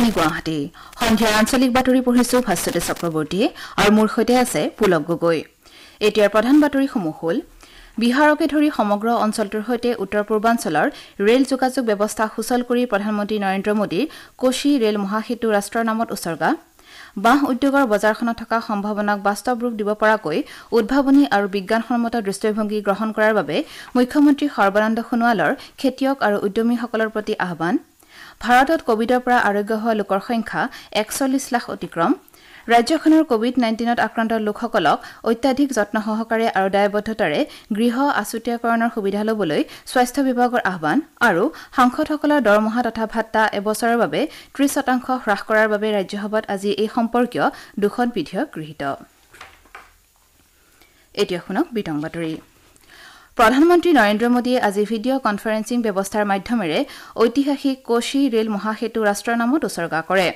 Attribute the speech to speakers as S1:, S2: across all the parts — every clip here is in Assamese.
S1: আকাশবাণী গুৱাহাটী সন্ধিয়াৰ আঞ্চলিক বাতৰি পঢ়িছো ভাস্বতী চক্ৰৱৰ্তীয়ে আৰু মোৰ সৈতে আছে পুলক গগৈ এতিয়াৰ প্ৰধান বাতৰিসমূহ হ'ল বিহাৰকে ধৰি সমগ্ৰ অঞ্চলটোৰ সৈতে উত্তৰ পূৰ্বাঞ্চলৰ ৰেল যোগাযোগ ব্যৱস্থা সুচল কৰি প্ৰধানমন্ত্ৰী নৰেন্দ্ৰ মোদীৰ কোচি ৰেল মহাসেতু ৰাষ্ট্ৰৰ নামত উচৰ্গা বাঁহ উদ্যোগৰ বজাৰখনত থকা সম্ভাৱনাক বাস্তৱ ৰূপ দিব পৰাকৈ উদ্ভাৱনী আৰু বিজ্ঞানসন্মত দৃষ্টিভংগী গ্ৰহণ কৰাৰ বাবে মুখ্যমন্ত্ৰী সৰ্বানন্দ সোণোৱালৰ খেতিয়ক আৰু উদ্যমীসকলৰ প্ৰতি আহান ভাৰতত কোৱিডৰ পৰা আৰোগ্য হোৱা লোকৰ সংখ্যা একচল্লিছ লাখ অতিক্ৰম ৰাজ্যখনৰ কোৱিড নাইণ্টিনত আক্ৰান্ত লোকসকলক অত্যাধিক যত্ন সহকাৰে আৰু দায়বদ্ধতাৰে গৃহ আছুতীয়াকৰণৰ সুবিধা লবলৈ স্বাস্থ্য বিভাগৰ আহান আৰু সাংসদসকলৰ দৰমহা তথা ভাট্টা এবছৰৰ বাবে ত্ৰিশ শতাংশ হ্ৰাস কৰাৰ বাবে ৰাজ্যসভাত আজি এই সম্পৰ্কীয় দুখন বিধেয়ক গৃহীত প্ৰধানমন্ত্ৰী নৰেন্দ্ৰ মোদীয়ে আজি ভিডিঅ' কনফাৰেলিং ব্যৱস্থাৰ মাধ্যমেৰে ঐতিহাসিক কোচি ৰেল মহাসেতু ৰাষ্ট্ৰৰ নামত উচৰ্গা কৰে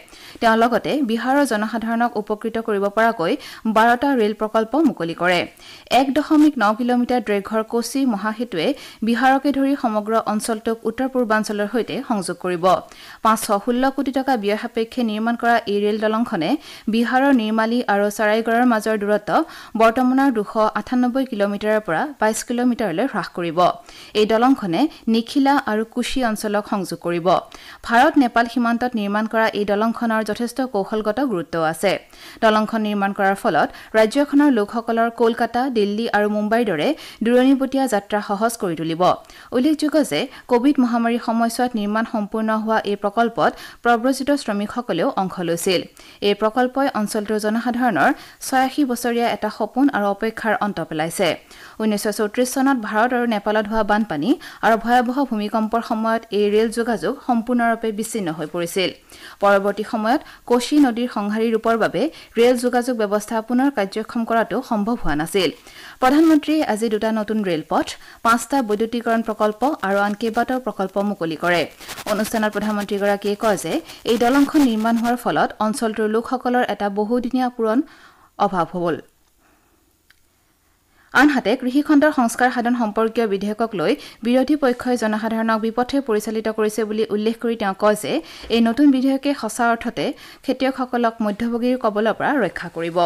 S1: তেওঁ লগতে বিহাৰৰ জনসাধাৰণক উপকৃত কৰিব পৰাকৈ বাৰটা ৰেল প্ৰকল্প মুকলি কৰে এক দশমিক ন কিলোমিটাৰ দৈৰ্ঘৰ কোচি মহাসেতুৱে বিহাৰকে ধৰি সমগ্ৰ অঞ্চলটোক উত্তৰ পূৰ্বাঞ্চলৰ সৈতে সংযোগ কৰিব পাঁচশ ষোল্ল কোটি টকা ব্যয় সাপেক্ষে নিৰ্মাণ কৰা এই ৰেল দলংখনে বিহাৰৰ নিৰ্মালী আৰু চৰাইগড়ৰ মাজৰ দূৰত্ব বৰ্তমানৰ দুশ আঠানব্বৈ কিলোমিটাৰৰ পৰা বাইছ কিলোমিটাৰ স্তৰলৈ হ্ৰাস কৰিব এই দলংখনে নিখিলা আৰু কুশি অঞ্চলক সংযোগ কৰিব ভাৰত নেপাল সীমান্তত নিৰ্মাণ কৰা এই দলংখনৰ যথেষ্ট কৌশলগত গুৰুত্ব আছে দলংখন নিৰ্মাণ কৰাৰ ফলত ৰাজ্যখনৰ লোকসকলৰ কলকাতা দিল্লী আৰু মুম্বাইৰ দৰে দূৰণিবটীয়া যাত্ৰা সহজ কৰি তুলিব উল্লেখযোগ্য যে কোৱিড মহামাৰীৰ সময়ছোৱাত নিৰ্মাণ সম্পূৰ্ণ হোৱা এই প্ৰকল্পত প্ৰব্ৰজিত শ্ৰমিকসকলেও অংশ লৈছিল এই প্ৰকল্পই অঞ্চলটোৰ জনসাধাৰণৰ ছয়াশী বছৰীয়া এটা সপোন আৰু অপেক্ষাৰ অন্ত পেলাইছে ঊনৈছশ চৌত্ৰিছ চনত সময়ত ভাৰত আৰু নেপালত হোৱা বানপানী আৰু ভয়াৱহ ভূমিকম্পৰ সময়ত এই ৰেল যোগাযোগ সম্পূৰ্ণৰূপে বিচ্ছিন্ন হৈ পৰিছিল পৰৱৰ্তী সময়ত কোচি নদীৰ সংহাৰী ৰূপৰ বাবে ৰেল যোগাযোগ ব্যৱস্থা পুনৰ কাৰ্যক্ষম কৰাটো সম্ভৱ হোৱা নাছিল প্ৰধানমন্ত্ৰীয়ে আজি দুটা নতুন ৰেলপথ পাঁচটা বৈদ্যুতিকৰণ প্ৰকল্প আৰু আন কেইবাটাও প্ৰকল্প মুকলি কৰে অনুষ্ঠানত প্ৰধানমন্ত্ৰীগৰাকীয়ে কয় যে এই দলংখন নিৰ্মাণ হোৱাৰ ফলত অঞ্চলটোৰ লোকসকলৰ এটা বহুদিনীয়া পূৰণ অভাৱ হ'ল আনহাতে কৃষিখণ্ডৰ সংস্কাৰ সাধন সম্পৰ্কীয় বিধেয়কক লৈ বিৰোধী পক্ষই জনসাধাৰণক বিপথে পৰিচালিত কৰিছে বুলি উল্লেখ কৰি তেওঁ কয় যে এই নতুন বিধেয়কে সঁচা অৰ্থতে খেতিয়কসকলক মধ্যভোগীৰ কবলৰ পৰা ৰক্ষা কৰিব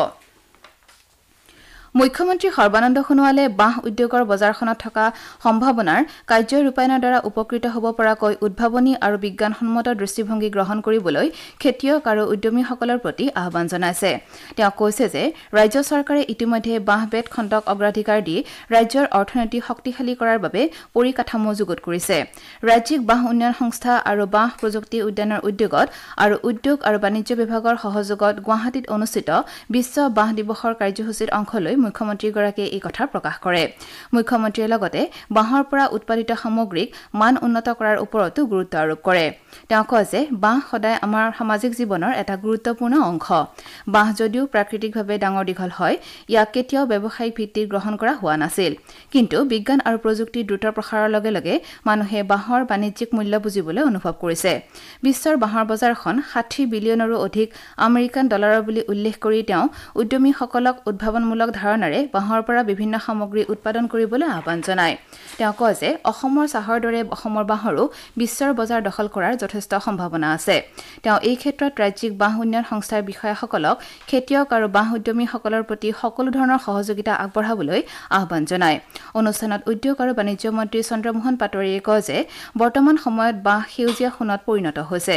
S1: মুখ্যমন্ত্ৰী সৰ্বানন্দ সোণোৱালে বাঁহ উদ্যোগৰ বজাৰখনত থকা সম্ভাৱনাৰ কাৰ্য ৰূপায়ণৰ দ্বাৰা উপকৃত হ'ব পৰাকৈ উদ্ভাৱনী আৰু বিজ্ঞানসন্মত দৃষ্টিভংগী গ্ৰহণ কৰিবলৈ খেতিয়ক আৰু উদ্যমীসকলৰ প্ৰতি আহান জনাইছে তেওঁ কৈছে যে ৰাজ্য চৰকাৰে ইতিমধ্যে বাঁহ বেত খণ্ডক অগ্ৰাধিকাৰ দি ৰাজ্যৰ অৰ্থনীতি শক্তিশালী কৰাৰ বাবে পৰিকাঠামো যুগুত কৰিছে ৰাজ্যিক বাঁহ উন্নয়ন সংস্থা আৰু বাঁহ প্ৰযুক্তি উদ্যানৰ উদ্যোগত আৰু উদ্যোগ আৰু বাণিজ্য বিভাগৰ সহযোগত গুৱাহাটীত অনুষ্ঠিত বিশ্ব বাঁহ দিৱসৰ কাৰ্যসূচীত অংশ লৈ মুখ্যমন্ত্ৰীগৰাকীয়ে এই কথা প্ৰকাশ কৰে মুখ্যমন্ত্ৰীয়ে লগতে বাঁহৰ পৰা উৎপাদিত সামগ্ৰীক মান উন্নত কৰাৰ ওপৰতো গুৰুত্ব আৰোপ কৰে তেওঁ কয় যে বাঁহ সদায় আমাৰ সামাজিক জীৱনৰ এটা গুৰুত্বপূৰ্ণ অংশ বাঁহ যদিও প্ৰাকৃতিকভাৱে ডাঙৰ দীঘল হয় ইয়াক কেতিয়াও ব্যৱসায়িক ভিত্তিত গ্ৰহণ কৰা হোৱা নাছিল কিন্তু বিজ্ঞান আৰু প্ৰযুক্তিৰ দ্ৰুত প্ৰসাৰৰ লগে লগে মানুহে বাঁহৰ বাণিজ্যিক মূল্য বুজিবলৈ অনুভৱ কৰিছে বিশ্বৰ বাঁহৰ বজাৰখন ষাঠি বিলিয়নৰো অধিক আমেৰিকান ডলাৰৰ বুলি উল্লেখ কৰি তেওঁ উদ্যমীসকলক উদ্ভাৱনমূলক ধাৰণা ধাৰণাৰে বাঁহৰ পৰা বিভিন্ন সামগ্ৰী উৎপাদন কৰিবলৈ আহান জনায় তেওঁ কয় যে অসমৰ চাহৰ দৰে অসমৰ বাঁহৰো বিশ্বৰ বজাৰ দখল কৰাৰ যথেষ্ট সম্ভাৱনা আছে তেওঁ এই ক্ষেত্ৰত ৰাজ্যিক বাঁহ উন্নয়ন সংস্থাৰ বিষয়াসকলক খেতিয়ক আৰু বাঁহ উদ্যমীসকলৰ প্ৰতি সকলো ধৰণৰ সহযোগিতা আগবঢ়াবলৈ আহান জনায় অনুষ্ঠানত উদ্যোগ আৰু বাণিজ্য মন্ত্ৰী চন্দ্ৰমোহন পাটোৱাৰীয়ে কয় যে বৰ্তমান সময়ত বাঁহ সেউজীয়া সোণত পৰিণত হৈছে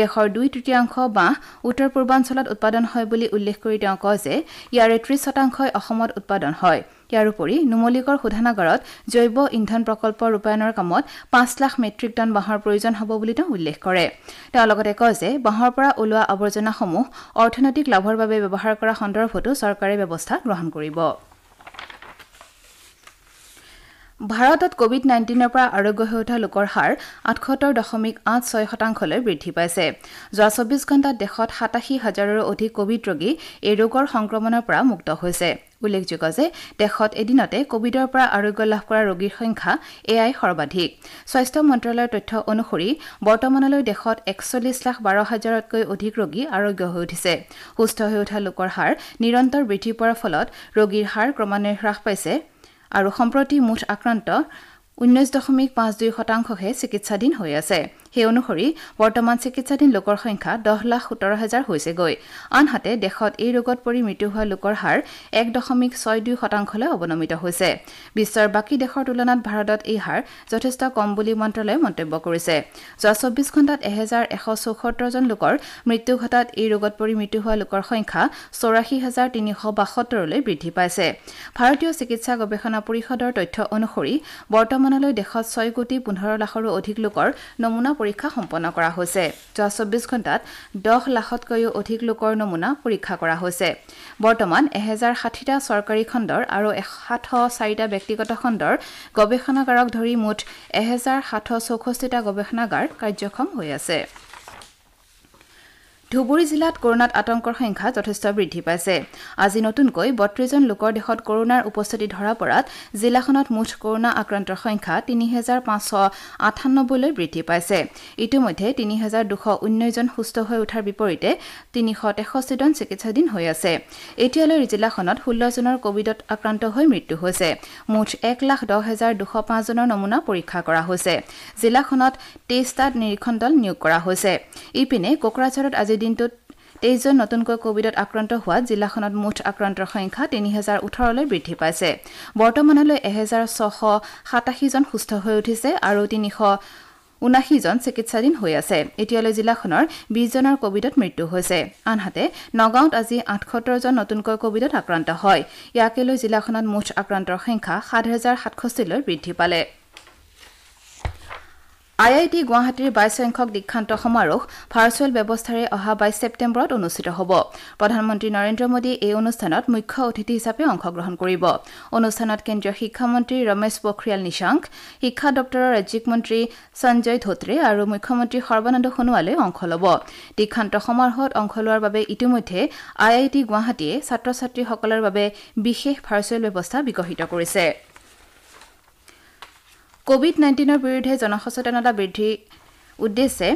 S1: দেশৰ দুই তৃতীয়াংশ বাঁহ উত্তৰ পূৰ্বাঞ্চলত উৎপাদন হয় বুলি উল্লেখ কৰি তেওঁ কয় যে ইয়াৰে ত্ৰিশ শতাংশই অসম অসমত উৎপাদন হয় ইয়াৰোপৰি নুমলীগড় শোধানাগাৰত জৈৱ ইন্ধন প্ৰকল্প ৰূপায়ণৰ কামত পাঁচ লাখ মেট্ৰিক টন বাঁহৰ প্ৰয়োজন হ'ব বুলি তেওঁ উল্লেখ কৰে তেওঁ লগতে কয় যে বাঁহৰ পৰা ওলোৱা আৱৰ্জনাসমূহ অৰ্থনৈতিক লাভৰ বাবে ব্যৱহাৰ কৰা সন্দৰ্ভতো চৰকাৰে ব্যৱস্থা গ্ৰহণ কৰিব ভাৰতত কোভিড নাইণ্টিনৰ পৰা আৰোগ্য হৈ উঠা লোকৰ হাৰ আঠসত্তৰ দশমিক আঠ ছয় শতাংশলৈ বৃদ্ধি পাইছে যোৱা চৌবিছ ঘণ্টাত দেশত সাতাশী হাজাৰৰো অধিক কোভিড ৰোগী এই ৰোগৰ সংক্ৰমণৰ পৰা মুক্ত হৈছে উল্লেখযোগ্য যে দেশত এদিনতে কোভিডৰ পৰা আৰোগ্য লাভ কৰা ৰোগীৰ সংখ্যা এয়াই সৰ্বাধিক স্বাস্থ্য মন্ত্ৰালয়ৰ তথ্য অনুসৰি বৰ্তমানলৈ দেশত একচল্লিছ লাখ বাৰ হাজাৰতকৈ অধিক ৰোগী আৰোগ্য হৈ উঠিছে সুস্থ হৈ উঠা লোকৰ হাৰ নিৰন্তৰ বৃদ্ধি পোৱাৰ ফলত ৰোগীৰ হাৰ ক্ৰমান্বয়ে হ্ৰাস পাইছে আৰু সম্প্ৰতি মুঠ আক্ৰান্ত ঊনৈছ দশমিক পাঁচ দুই শতাংশহে চিকিৎসাধীন হৈ আছে সেই অনুসৰি বৰ্তমান চিকিৎসাধীন লোকৰ সংখ্যা দহ লাখ সোতৰ হাজাৰ হৈছেগৈ আনহাতে দেশত এই ৰোগত পৰি মৃত্যু হোৱা লোকৰ হাৰ এক দশমিক ছয় দুই শতাংশলৈ অৱনমিত হৈছে বিশ্বৰ বাকী দেশৰ তুলনাত ভাৰতত এই হাৰ যথেষ্ট কম বুলি মন্ত্ৰালয়ে মন্তব্য কৰিছে যোৱা চৌব্বিছ ঘণ্টাত এহেজাৰ এশ চৌসত্তৰজন লোকৰ মৃত্যু ঘটাত এই ৰোগত পৰি মৃত্যু হোৱা লোকৰ সংখ্যা চৌৰাশী হাজাৰ তিনিশ বাসত্তৰলৈ বৃদ্ধি পাইছে ভাৰতীয় চিকিৎসা গৱেষণা পৰিষদৰ তথ্য অনুসৰি বৰ্তমানলৈ দেশত ছয় কোটি পোন্ধৰ লাখৰো অধিক লোকৰ নমুনা পৰীক্ষা সম্পন্ন কৰা হৈছে যোৱা চৌবিছ ঘণ্টাত দহ লাখতকৈও অধিক লোকৰ নমুনা পৰীক্ষা কৰা হৈছে বৰ্তমান এহেজাৰ ষাঠিটা চৰকাৰী খণ্ডৰ আৰু সাতশ চাৰিটা ব্যক্তিগত খণ্ডৰ গৱেষণাগাৰক ধৰি মুঠ এহেজাৰ সাতশ চৌষষ্ঠিটা গৱেষণাগাৰ কাৰ্যক্ষম হৈ আছে ধুবুৰী জিলাত কৰোণাত আতংকৰ সংখ্যা যথেষ্ট বৃদ্ধি পাইছে আজি নতুনকৈ বত্ৰিছজন লোকৰ দেশত কৰোণাৰ উপস্থিতি ধৰা পৰাত জিলাখনত মুঠ কৰোণা আক্ৰান্তৰ সংখ্যা তিনি হেজাৰ পাঁচশ আঠানব্বৈলৈ বৃদ্ধি পাইছে ইতিমধ্যে তিনি হেজাৰ দুশ ঊনৈছজন সুস্থ হৈ উঠাৰ বিপৰীতে তিনিশ তেষষ্ঠিজন চিকিৎসাধীন হৈ আছে এতিয়ালৈ জিলাখনত ষোল্লজনৰ কোৱিডত আক্ৰান্ত হৈ মৃত্যু হৈছে মুঠ এক লাখ দহ হেজাৰ দুশ পাঁচজনৰ নমুনা পৰীক্ষা কৰা হৈছে জিলাখনত তেইছটা নিৰীক্ষণ দল নিয়োগ কৰা হৈছে ইপিনে কোকৰাঝাৰত আজি দিনটোত তেইছজন নতুনকৈ কোৱিডত আক্ৰান্ত হোৱাত জিলাখনত মুঠ আক্ৰান্তৰ সংখ্যা তিনি হাজাৰ ওঠৰলৈ বৃদ্ধি পাইছে বৰ্তমানলৈ এহেজাৰ ছশ সাতাশীজন সুস্থ হৈ উঠিছে আৰু তিনিশ ঊনাশীজন চিকিৎসাধীন হৈ আছে এতিয়ালৈ জিলাখনৰ বিছজনৰ কোৱিডত মৃত্যু হৈছে আনহাতে নগাঁৱত আজি আঠসত্তৰজন নতুনকৈ কোৱিডত আক্ৰান্ত হয় ইয়াকে লৈ জিলাখনত মুঠ আক্ৰান্তৰ সংখ্যা সাত হেজাৰ সাতষষ্ঠিলৈ বৃদ্ধি পালে আই আই টি গুৱাহাটীৰ বাইছ সংখ্যক দীক্ষান্ত সমাৰোহ ভাৰ্চুৱেল ব্যৱস্থাৰে অহা বাইছ ছেপ্তেম্বৰত অনুষ্ঠিত হ'ব প্ৰধানমন্ত্ৰী নৰেন্দ্ৰ মোদী এই অনুষ্ঠানত মুখ্য অতিথি হিচাপে অংশগ্ৰহণ কৰিব অনুষ্ঠানত কেন্দ্ৰীয় শিক্ষামন্ত্ৰী ৰমেশ পোখৰিয়াল নিশাংক শিক্ষা দপ্তৰৰ ৰাজ্যিক মন্ত্ৰী সঞ্জয় ধোত্ৰে আৰু মুখ্যমন্ত্ৰী সৰ্বানন্দ সোণোৱালে অংশ ল'ব দীক্ষান্ত সমাৰোহত অংশ লোৱাৰ বাবে ইতিমধ্যে আই আই টি গুৱাহাটীয়ে ছাত্ৰ ছাত্ৰীসকলৰ বাবে বিশেষ ভাৰ্চুৱেল ব্যৱস্থা বিকশিত কৰিছে কোভিড নাইণ্টিনৰ বিৰুদ্ধে জনসচেতনতা বৃদ্ধিৰ উদ্দেশ্যে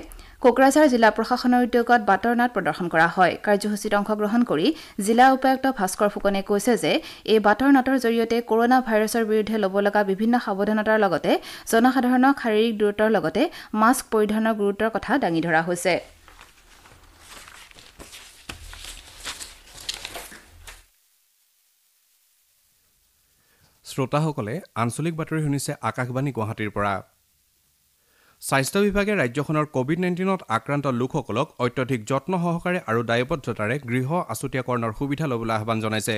S1: কোকৰাঝাৰ জিলা প্ৰশাসনৰ উদ্যোগত বাটৰ নাট প্ৰদৰ্শন কৰা হয় কাৰ্যসূচীত অংশগ্ৰহণ কৰি জিলা উপায়ুক্ত ভাস্কৰ ফুকনে কৈছে যে এই বাটৰ নাটৰ জৰিয়তে কৰনা ভাইৰাছৰ বিৰুদ্ধে ল'ব লগা বিভিন্ন সাৱধানতাৰ লগতে জনসাধাৰণক শাৰীৰিক দূৰত্বৰ লগতে মাস্ক পৰিধানৰ গুৰুত্বৰ কথা দাঙি ধৰা হৈছে
S2: শ্ৰোতাসকলে আঞ্চলিক বাতৰি শুনিছে আকাশবাণী গুৱাহাটীৰ পৰা স্বাস্থ্য বিভাগে ৰাজ্যখনৰ কোভিড নাইণ্টিনত আক্ৰান্ত লোকসকলক অত্যধিক যত্ন সহকাৰে আৰু দায়বদ্ধতাৰে গৃহ আছুতীয়াকৰণৰ সুবিধা ল'বলৈ আহ্বান জনাইছে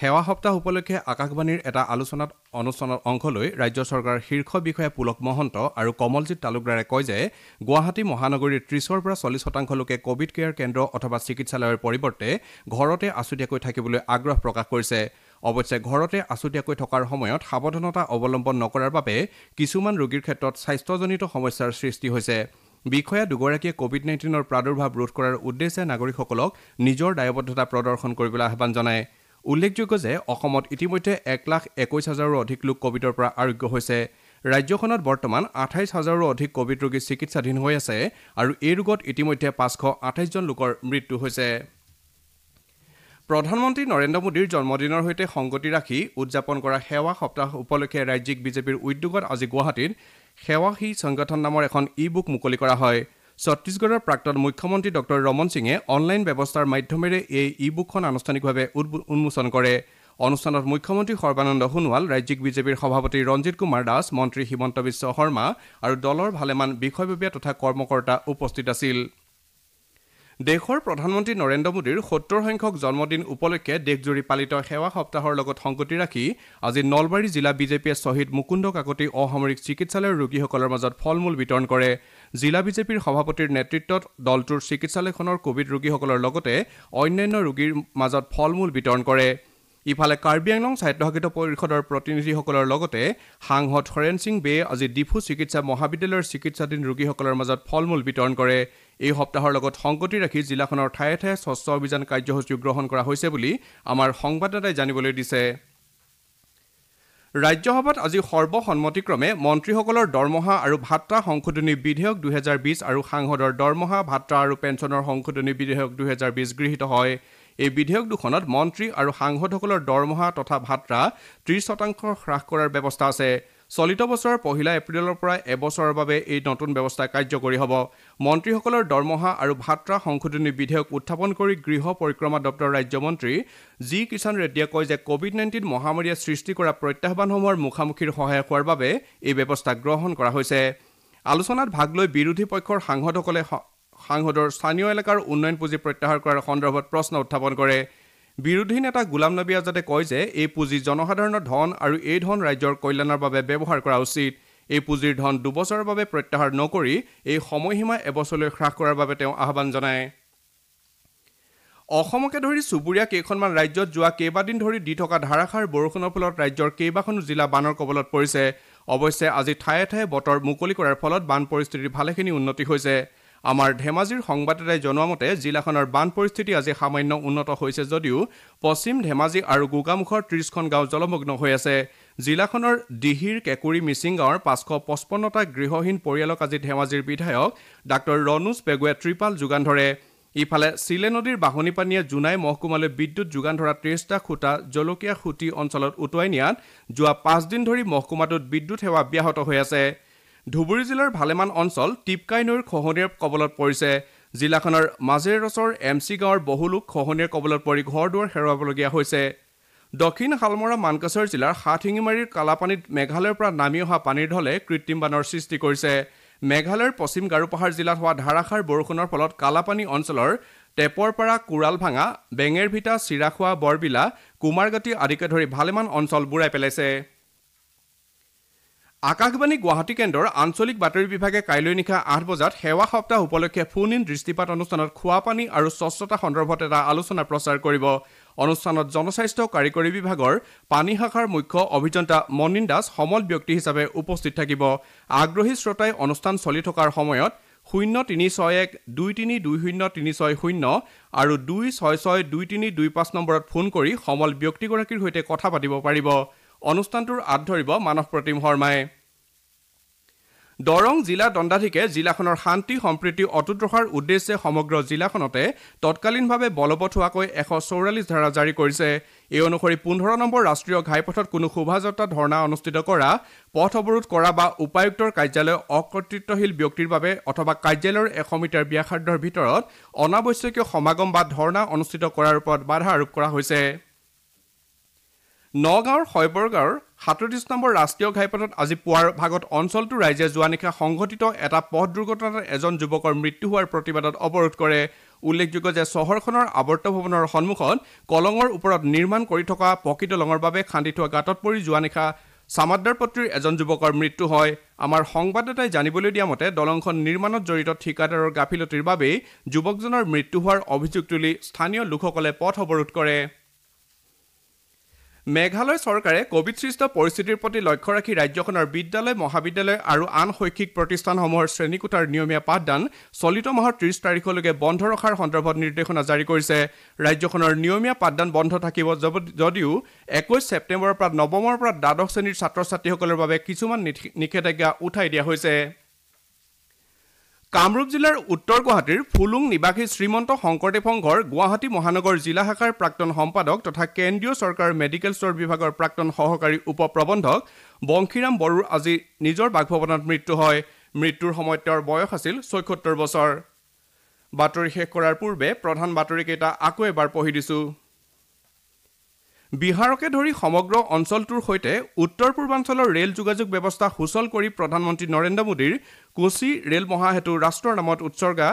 S2: সেৱা সপ্তাহ উপলক্ষে আকাশবাণীৰ এটা আলোচনাত অনুষ্ঠানত অংশ লৈ ৰাজ্য চৰকাৰৰ শীৰ্ষ বিষয়া পুলক মহন্ত আৰু কমলজিৎ তালুকদাৰে কয় যে গুৱাহাটী মহানগৰীৰ ত্ৰিছৰ পৰা চল্লিছ শতাংশ লোকে কোভিড কেয়াৰ কেন্দ্ৰ অথবা চিকিৎসালয়ৰ পৰিৱৰ্তে ঘৰতে আছুতীয়াকৈ থাকিবলৈ আগ্ৰহ প্ৰকাশ কৰিছে অৱশ্যে ঘৰতে আছুতীয়াকৈ থকাৰ সময়ত সাৱধানতা অৱলম্বন নকৰাৰ বাবে কিছুমান ৰোগীৰ ক্ষেত্ৰত স্বাস্থ্যজনিত সমস্যাৰ সৃষ্টি হৈছে বিষয়া দুগৰাকীয়ে কোভিড নাইণ্টিনৰ প্ৰাদুৰ্ভাৱ ৰোধ কৰাৰ উদ্দেশ্যে নাগৰিকসকলক নিজৰ দায়বদ্ধতা প্ৰদৰ্শন কৰিবলৈ আহ্বান জনায় উল্লেখযোগ্য যে অসমত ইতিমধ্যে এক লাখ একৈছ হাজাৰৰো অধিক লোক কোভিডৰ পৰা আৰোগ্য হৈছে ৰাজ্যখনত বৰ্তমান আঠাইছ হাজাৰৰো অধিক কোভিড ৰোগী চিকিৎসাধীন হৈ আছে আৰু এই ৰোগত ইতিমধ্যে পাঁচশ আঠাইছজন লোকৰ মৃত্যু হৈছে প্ৰধানমন্ত্ৰী নৰেন্দ্ৰ মোদীৰ জন্মদিনৰ সৈতে সংগতি ৰাখি উদযাপন কৰা সেৱা সপ্তাহ উপলক্ষে ৰাজ্যিক বিজেপিৰ উদ্যোগত আজি গুৱাহাটীত সেৱা সি সংগঠন নামৰ এখন ই বুক মুকলি কৰা হয় ছত্তীশগড়ৰ প্ৰাক্তন মুখ্যমন্ত্ৰী ডঃ ৰমন সিঙে অনলাইন ব্যৱস্থাৰ মাধ্যমেৰে এই ই বুকখন আনুষ্ঠানিকভাৱে উন্মোচন কৰে অনুষ্ঠানত মুখ্যমন্ত্ৰী সৰ্বানন্দ সোণোৱাল ৰাজ্যিক বিজেপিৰ সভাপতি ৰঞ্জিত কুমাৰ দাস মন্ত্ৰী হিমন্ত বিশ্ব শৰ্মা আৰু দলৰ ভালেমান বিষয়ববীয়া তথা কৰ্মকৰ্তা উপস্থিত আছিল দেশৰ প্ৰধানমন্ত্ৰী নৰেন্দ্ৰ মোদীৰ সত্তৰ সংখ্যক জন্মদিন উপলক্ষে দেশজুৰি পালিত সেৱা সপ্তাহৰ লগত সংগতি ৰাখি আজি নলবাৰী জিলা বিজেপিয়ে শ্বহীদ মুকুন্দ কাকতি অসামৰিক চিকিৎসালয়ৰ ৰোগীসকলৰ মাজত ফল মূল বিতৰণ কৰে জিলা বিজেপিৰ সভাপতিৰ নেতৃত্বত দলটোৰ চিকিৎসালয়খনৰ কোভিড ৰোগীসকলৰ লগতে অন্যান্য ৰোগীৰ মাজত ফল মূল বিতৰণ কৰে ইফালে কাৰ্বি আংলং স্বায়ত্তশাসিত পৰিষদৰ প্ৰতিনিধিসকলৰ লগতে সাংসদ হৰেণ সিং বেয়ে আজি ডিফু চিকিৎসা মহাবিদ্যালয়ৰ চিকিৎসাধীন ৰোগীসকলৰ মাজত ফল মূল বিতৰণ কৰে এই সপ্তাহৰ লগত সংগতি ৰাখি জিলাখনৰ ঠায়ে ঠায়ে স্বচ্ছ অভিযান কাৰ্যসূচী গ্ৰহণ কৰা হৈছে বুলি আমাৰ সংবাদদাতাই জানিবলৈ দিছে ৰাজ্যসভাত আজি সৰ্বসন্মতিক্ৰমে মন্ত্ৰীসকলৰ দৰমহা আৰু ভাত্ৰা সংশোধনী বিধেয়ক দুহেজাৰ বিছ আৰু সাংসদৰ দৰমহা ভাত্ৰা আৰু পেঞ্চনৰ সংশোধনী বিধেয়ক দুহেজাৰ বিছ গৃহীত হয় এই বিধেয়ক দুখনত মন্ত্ৰী আৰু সাংসদসকলৰ দৰমহা তথা ভাত্ৰা ত্ৰিছ শতাংশ হ্ৰাস কৰাৰ ব্যৱস্থা আছে চলিত বছৰৰ পহিলা এপ্ৰিলৰ পৰা এবছৰৰ বাবে এই নতুন ব্যৱস্থা কাৰ্যকৰী হ'ব মন্ত্ৰীসকলৰ দৰমহা আৰু ভাত্ৰা সংশোধনী বিধেয়ক উত্থাপন কৰি গৃহ পৰিক্ৰমা দপ্তৰৰ ৰাজ্যমন্ত্ৰী জি কিষাণ ৰেড্ডীয়ে কয় যে কোভিড নাইণ্টিন মহামাৰীয়ে সৃষ্টি কৰা প্ৰত্যাহ্বানসমূহৰ মুখামুখিৰ সহায়ক হোৱাৰ বাবে এই ব্যৱস্থা গ্ৰহণ কৰা হৈছে আলোচনাত ভাগ লৈ বিৰোধী পক্ষৰ সাংসদসকলে সাংসদৰ স্থানীয় এলেকাৰ উন্নয়ন পুঁজি প্ৰত্যাহাৰ কৰাৰ সন্দৰ্ভত প্ৰশ্ন উত্থাপন কৰে বিৰোধী নেতা গোলাম নবী আজাদে কয় যে এই পুঁজি জনসাধাৰণৰ ধন আৰু এই ধন ৰাজ্যৰ কল্যাণৰ বাবে ব্যৱহাৰ কৰা উচিত এই পুঁজিৰ ধন দুবছৰৰ বাবে প্ৰত্যাহাৰ নকৰি এই সময়সীমা এবছৰলৈ হ্ৰাস কৰাৰ বাবে তেওঁ আহ্বান জনায় অসমকে ধৰি চুবুৰীয়া কেইখনমান ৰাজ্যত যোৱা কেইবাদিন ধৰি দি থকা ধাৰাসাৰ বৰষুণৰ ফলত ৰাজ্যৰ কেইবাখনো জিলা বানৰ কবলত পৰিছে অৱশ্যে আজি ঠায়ে ঠায়ে বতৰ মুকলি কৰাৰ ফলত বান পৰিস্থিতিৰ ভালেখিনি উন্নতি হৈছে আমাৰ ধেমাজিৰ সংবাদদাতাই জনোৱা মতে জিলাখনৰ বান পৰিস্থিতি আজি সামান্য উন্নত হৈছে যদিও পশ্চিম ধেমাজি আৰু গোগামুখৰ ত্ৰিছখন গাঁও জলমগ্ন হৈ আছে জিলাখনৰ ডিহিৰ কেঁকুৰি মিচিং গাঁৱৰ পাঁচশ পঁচপন্নটা গৃহহীন পৰিয়ালক আজি ধেমাজিৰ বিধায়ক ডাঃ ৰনুজ পেগুৱে ত্ৰিপাল যোগান ধৰে ইফালে চিলে নদীৰ বাঢ়নি পানীয়ে জোনাই মহকুমালৈ বিদ্যুৎ যোগান ধৰা ত্ৰিছটা খুঁটা জলকীয়া সুঁতি অঞ্চলত উটুৱাই নিয়াত যোৱা পাঁচদিন ধৰি মহকুমাটোত বিদ্যুৎ সেৱা ব্যাহত হৈ আছে ধুবুৰী জিলাৰ ভালেমান অঞ্চল টিপকাই নৈৰ খহনীয়াৰ কবলত পৰিছে জিলাখনৰ মাজেৰে ৰছৰ এম চি গাঁৱৰ বহু লোক খহনীয়াৰ কবলত পৰি ঘৰ দুৱাৰ হেৰুৱাবলগীয়া হৈছে দক্ষিণ শালমৰা মানকাছৰ জিলাৰ হাতশিঙিমাৰীৰ কালাপানীত মেঘালয়ৰ পৰা নামি অহা পানীৰ ঢলে কৃত্ৰিম বানৰ সৃষ্টি কৰিছে মেঘালয়ৰ পশ্চিম গাৰোপাহাৰ জিলাত হোৱা ধাৰাসাৰ বৰষুণৰ ফলত কালাপানী অঞ্চলৰ টেপৰপাৰা কোৰালভাঙা বেঙেৰভিটা চিৰাখোৱা বৰবিলা কুমাৰগাটি আদিকে ধৰি ভালেমান অঞ্চল বুৰাই পেলাইছে আকাশবাণী গুৱাহাটী কেন্দ্ৰৰ আঞ্চলিক বাতৰি বিভাগে কাইলৈ নিশা আঠ বজাত সেৱা সপ্তাহ উপলক্ষে ফোন ইন দৃষ্টিপাত অনুষ্ঠানত খোৱাপানী আৰু স্বচ্ছতা সন্দৰ্ভত এটা আলোচনা প্ৰচাৰ কৰিব অনুষ্ঠানত জনস্বাস্থ্য কাৰিকৰী বিভাগৰ পানী শাখাৰ মুখ্য অভিযন্তা মনিন দাস সমল ব্যক্তি হিচাপে উপস্থিত থাকিব আগ্ৰহী শ্ৰোতাই অনুষ্ঠান চলি থকাৰ সময়ত শূন্য তিনি ছয় এক দুই তিনি দুই শূন্য তিনি ছয় শূন্য আৰু দুই ছয় ছয় দুই তিনি দুই পাঁচ নম্বৰত ফোন কৰি সমল ব্যক্তিগৰাকীৰ সৈতে কথা পাতিব পাৰিব অনুষ্ঠানটোৰ আঁত ধৰিব মানস প্ৰতিম শৰ্মাই দৰং জিলা দণ্ডাধীশে জিলাখনৰ শান্তি সম্প্ৰীতি অটুট ৰখাৰ উদ্দেশ্যে সমগ্ৰ জিলাখনতে তৎকালীনভাৱে বলবৎ হোৱাকৈ এশ চৌৰাল্লিছ ধাৰা জাৰি কৰিছে এই অনুসৰি পোন্ধৰ নম্বৰ ৰাষ্ট্ৰীয় ঘাইপথত কোনো শোভাযাত্ৰা ধৰ্ণা অনুষ্ঠিত কৰা পথ অৱৰোধ কৰা বা উপায়ুক্তৰ কাৰ্যালয় অকৰ্তৃত্বশীল ব্যক্তিৰ বাবে অথবা কাৰ্যালয়ৰ এশ মিটাৰ ব্যাসাৰ্ধৰ ভিতৰত অনাৱশ্যকীয় সমাগম বা ধৰ্ণা অনুষ্ঠিত কৰাৰ ওপৰত বাধা আৰোপ কৰা হৈছে নগাঁৱৰ শয়বৰগাঁৱৰ সাতত্ৰিছ নম্বৰ ৰাষ্ট্ৰীয় ঘাইপথত আজি পুৱাৰ ভাগত অঞ্চলটোৰ ৰাইজে যোৱা নিশা সংঘটিত এটা পথ দুৰ্ঘটনাত এজন যুৱকৰ মৃত্যু হোৱাৰ প্ৰতিবাদত অৱৰোধ কৰে উল্লেখযোগ্য যে চহৰখনৰ আৱৰ্ত ভৱনৰ সন্মুখত কলঙৰ ওপৰত নিৰ্মাণ কৰি থকা পকী দলঙৰ বাবে খান্দি থোৱা গাঁতত পৰি যোৱা নিশা চামাদাৰ পত্ৰীৰ এজন যুৱকৰ মৃত্যু হয় আমাৰ সংবাদদাতাই জানিবলৈ দিয়া মতে দলংখন নিৰ্মাণত জড়িত ঠিকাদাৰৰ গাফিলতিৰ বাবেই যুৱকজনৰ মৃত্যু হোৱাৰ অভিযোগ তুলি স্থানীয় লোকসকলে পথ অৱৰোধ কৰে মেঘালয় চৰকাৰে কোভিডসৃষ্ট পৰিস্থিতিৰ প্ৰতি লক্ষ্য ৰাখি ৰাজ্যখনৰ বিদ্যালয় মহাবিদ্যালয় আৰু আন শৈক্ষিক প্ৰতিষ্ঠানসমূহৰ শ্ৰেণীকোঠাৰ নিয়মীয়া পাঠদান চলিত মাহৰ ত্ৰিছ তাৰিখলৈকে বন্ধ ৰখাৰ সন্দৰ্ভত নিৰ্দেশনা জাৰি কৰিছে ৰাজ্যখনৰ নিয়মীয়া পাঠদান বন্ধ থাকিব যদিও একৈছ ছেপ্টেম্বৰৰ পৰা নৱমৰ পৰা দ্বাদশ শ্ৰেণীৰ ছাত্ৰ ছাত্ৰীসকলৰ বাবে কিছুমান নিষেধাজ্ঞা উঠাই দিয়া হৈছে কামৰূপ জিলাৰ উত্তৰ গুৱাহাটীৰ ফুলুং নিবাসী শ্ৰীমন্ত শংকৰদেৱ সংঘৰ গুৱাহাটী মহানগৰ জিলা শাখাৰ প্ৰাক্তন সম্পাদক তথা কেন্দ্ৰীয় চৰকাৰৰ মেডিকেল ষ্ট'ৰ বিভাগৰ প্ৰাক্তন সহকাৰী উপ প্ৰবন্ধক বংশীৰাম বড়োৰ আজি নিজৰ বাসভৱনত মৃত্যু হয় মৃত্যুৰ সময়ত তেওঁৰ বয়স আছিল ছয়সত্তৰ বছৰ বাতৰি শেষ কৰাৰ পূৰ্বে প্ৰধান বাতৰিকেইটা আকৌ এবাৰ পঢ়ি দিছোঁ বিহাৰকে ধৰি সমগ্ৰ অঞ্চলটোৰ সৈতে উত্তৰ পূৰ্বাঞ্চলৰ ৰেল যোগাযোগ ব্যৱস্থা সুচল কৰি প্ৰধানমন্ত্ৰী নৰেন্দ্ৰ মোদীৰ কোচি ৰেল মহাসেতু ৰাষ্ট্ৰৰ নামত উৎসৰ্গা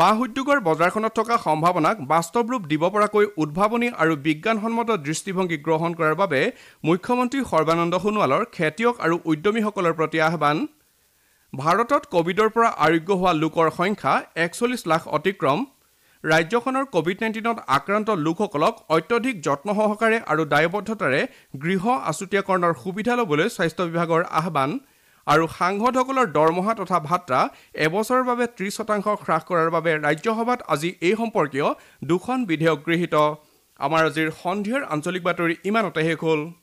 S2: বাঁহ উদ্যোগৰ বজাৰখনত থকা সম্ভাৱনাক বাস্তৱ ৰূপ দিব পৰাকৈ উদ্ভাৱনী আৰু বিজ্ঞানসন্মত দৃষ্টিভংগী গ্ৰহণ কৰাৰ বাবে মুখ্যমন্ত্ৰী সৰ্বানন্দ সোণোৱালৰ খেতিয়ক আৰু উদ্যমীসকলৰ প্ৰতি আহ্বান ভাৰতত কভিডৰ পৰা আৰোগ্য হোৱা লোকৰ সংখ্যা একচল্লিছ লাখ অতিক্ৰম ৰাজ্যখনৰ কভিড নাইণ্টিনত আক্ৰান্ত লোকসকলক অত্যধিক যত্ন সহকাৰে আৰু দায়বদ্ধতাৰে গৃহ আছুতীয়াকৰণৰ সুবিধা ল'বলৈ স্বাস্থ্য বিভাগৰ আহ্বান আৰু সাংসদসকলৰ দৰমহা তথা ভাত্ৰা এবছৰৰ বাবে ত্ৰিছ শতাংশ হ্ৰাস কৰাৰ বাবে ৰাজ্যসভাত আজি এই সম্পৰ্কীয় দুখন বিধেয়ক গৃহীত আমাৰ আজিৰ সন্ধিয়াৰ আঞ্চলিক বাতৰি ইমানতে শেষ হ'ল